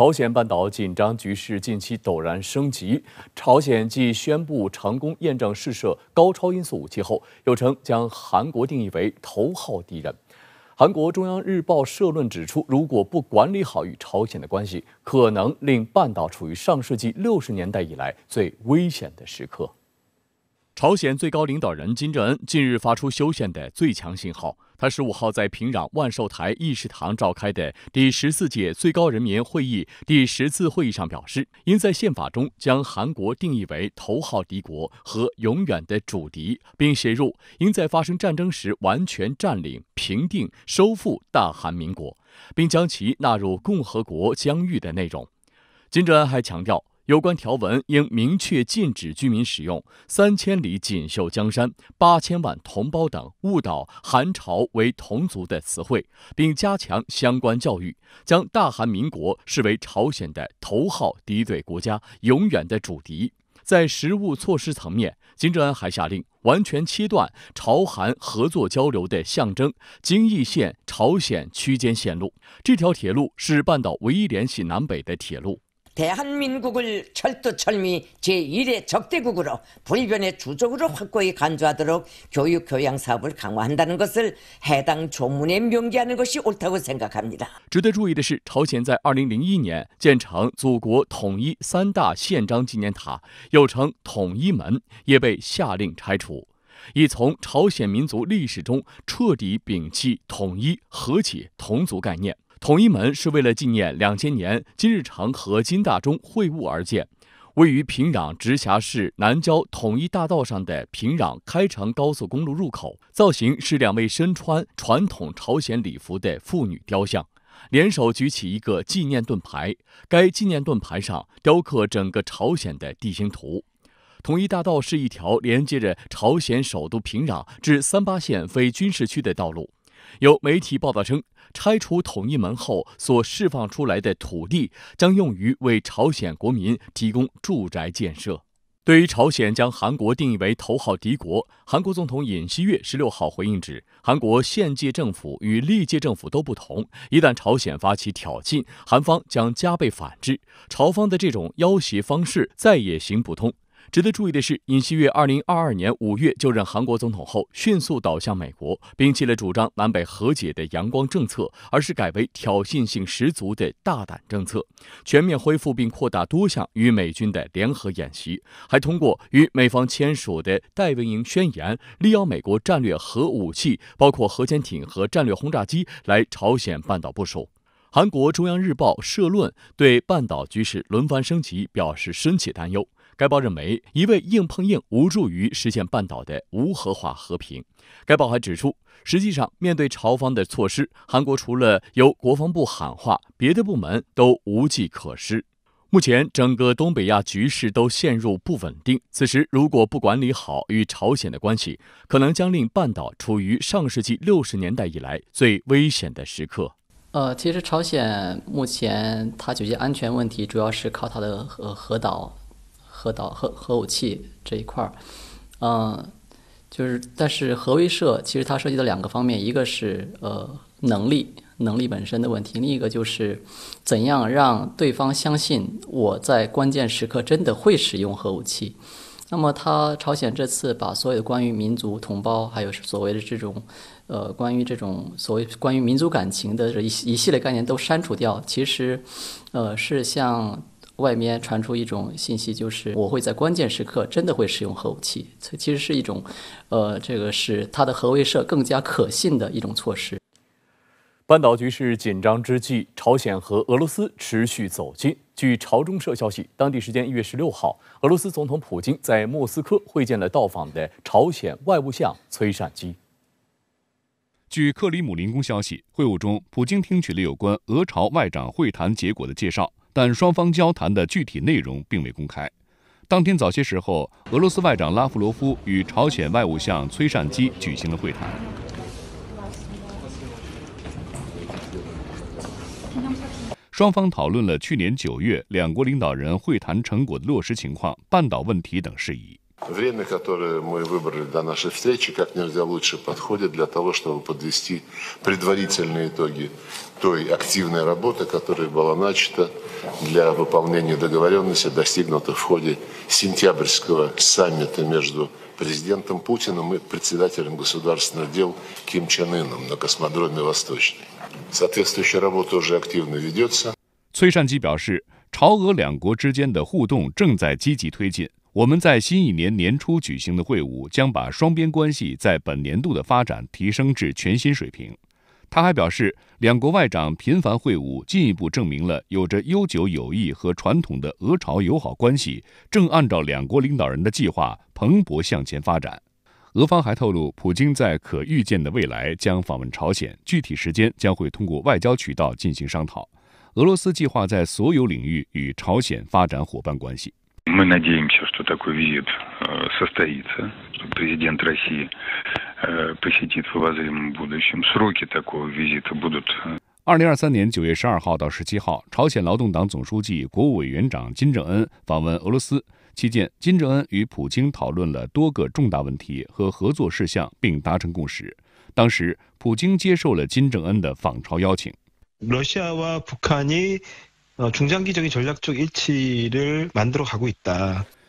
朝鲜半岛紧张局势近期陡然升级。朝鲜继宣布成功验证试射高超音速武器后，又称将韩国定义为头号敌人。韩国中央日报社论指出，如果不管理好与朝鲜的关系，可能令半岛处于上世纪六十年代以来最危险的时刻。朝鲜最高领导人金正恩近日发出修宪的最强信号。他十五号在平壤万寿台议事堂召开的第十四届最高人民会议第十次会议上表示，应在宪法中将韩国定义为头号敌国和永远的主敌，并写入应在发生战争时完全占领、平定、收复大韩民国，并将其纳入共和国疆域的内容。金正恩还强调。有关条文应明确禁止居民使用“三千里锦绣江山”“八千万同胞”等误导韩朝为同族的词汇，并加强相关教育，将大韩民国视为朝鲜的头号敌对国家，永远的主敌。在实物措施层面，金正恩还下令完全切断朝韩合作交流的象征——京义线朝鲜区间线路。这条铁路是半岛唯一联系南北的铁路。值得注意的是，朝鲜在2001年建成“祖国统一三大宪章”纪念塔，又称“统一门”，也被下令拆除，以从朝鲜民族历史中彻底摒弃“统一、和解、同族”概念。统一门是为了纪念两千年金日成和金大中会晤而建，位于平壤直辖市南郊统一大道上的平壤开城高速公路入口。造型是两位身穿传统朝鲜礼服的妇女雕像，联手举起一个纪念盾牌。该纪念盾牌上雕刻整个朝鲜的地形图。统一大道是一条连接着朝鲜首都平壤至三八线非军事区的道路。有媒体报道称，拆除统一门后所释放出来的土地将用于为朝鲜国民提供住宅建设。对于朝鲜将韩国定义为头号敌国，韩国总统尹锡月十六号回应指，韩国现届政府与历届政府都不同，一旦朝鲜发起挑衅，韩方将加倍反制。朝方的这种要挟方式再也行不通。值得注意的是，尹锡悦2022年5月就任韩国总统后，迅速倒向美国，并弃了主张南北和解的“阳光政策”，而是改为挑衅性十足的大胆政策，全面恢复并扩大多项与美军的联合演习，还通过与美方签署的《戴维营宣言》，力邀美国战略核武器，包括核潜艇和战略轰炸机，来朝鲜半岛部署。韩国中央日报社论对半岛局势轮番升级表示深切担忧。该报认为，一味硬碰硬无助于实现半岛的无核化和平。该报还指出，实际上面对朝方的措施，韩国除了由国防部喊话，别的部门都无计可施。目前，整个东北亚局势都陷入不稳定。此时，如果不管理好与朝鲜的关系，可能将令半岛处于上世纪六十年代以来最危险的时刻。呃，其实朝鲜目前它解决安全问题，主要是靠它的核核岛。核导核核武器这一块儿，嗯，就是，但是核威慑其实它涉及到两个方面，一个是呃能力能力本身的问题，另一个就是怎样让对方相信我在关键时刻真的会使用核武器。那么，他朝鲜这次把所有的关于民族同胞还有所谓的这种呃关于这种所谓关于民族感情的这一一系列概念都删除掉，其实呃是像。外面传出一种信息，就是我会在关键时刻真的会使用核武器，这其实是一种，呃，这个使他的核威慑更加可信的一种措施。半岛局势紧张之际，朝鲜和俄罗斯持续走近。据朝中社消息，当地时间一月十六号，俄罗斯总统普京在莫斯科会见了到访的朝鲜外务相崔善基。据克里姆林宫消息，会晤中，普京听取了有关俄朝外长会谈结果的介绍。但双方交谈的具体内容并未公开。当天早些时候，俄罗斯外长拉夫罗夫与朝鲜外务相崔善基举行了会谈，双方讨论了去年九月两国领导人会谈成果的落实情况、半岛问题等事宜。Время, которое мы выбрали для нашей встречи, как нельзя лучше подходит для того, чтобы подвести предварительные итоги той активной работы, которая была начата для выполнения договоренности, достигнутых в ходе сентябрьского саммита между президентом Путиным и председателем государственных дел Ким Чен Ыном на космодроме «Восточный». Соответствующая работа уже активно ведется. 崔善基表示，朝俄两国之间的互动正在积极推进。我们在新一年年初举行的会晤将把双边关系在本年度的发展提升至全新水平。他还表示，两国外长频繁会晤进一步证明了有着悠久友谊和传统的俄朝友好关系正按照两国领导人的计划蓬勃向前发展。俄方还透露，普京在可预见的未来将访问朝鲜，具体时间将会通过外交渠道进行商讨。俄罗斯计划在所有领域与朝鲜发展伙伴关系。Мы надеемся, что такой визит состоится. Президент России посетит в в о з м о ж о м будущем. Сроки такого визита будут。二零二三年九月十二号到十七号，朝鲜劳动党总书记、国务委员长金正恩访问俄罗斯期间，金正恩与普京讨论了多个重大问题和合作事项，并达成共识。当时，普京接受了金正恩的访朝邀请。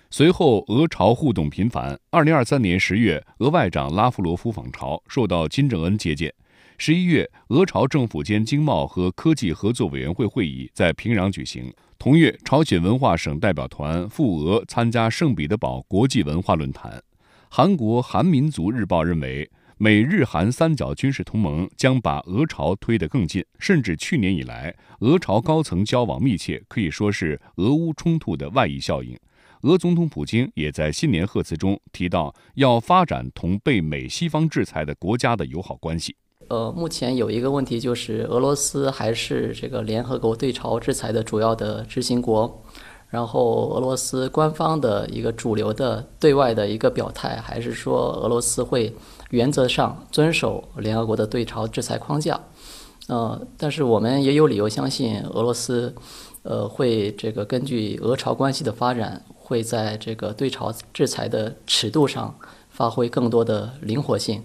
随后，俄朝互动频繁。二零二三年十月，俄外长拉夫罗夫访朝，受到金正恩接见。十一月，俄朝政府间经贸和科技合作委员会会议在平壤举行。同月，朝鲜文化省代表团赴俄参加圣彼得堡国际文化论坛。韩国《韩民族日报》认为。美日韩三角军事同盟将把俄朝推得更近，甚至去年以来，俄朝高层交往密切，可以说是俄乌冲突的外溢效应。俄总统普京也在新年贺词中提到，要发展同被美西方制裁的国家的友好关系。呃，目前有一个问题就是，俄罗斯还是这个联合国对朝制裁的主要的执行国。然后，俄罗斯官方的一个主流的对外的一个表态，还是说俄罗斯会原则上遵守联合国的对朝制裁框架，呃，但是我们也有理由相信，俄罗斯，呃，会这个根据俄朝关系的发展，会在这个对朝制裁的尺度上发挥更多的灵活性。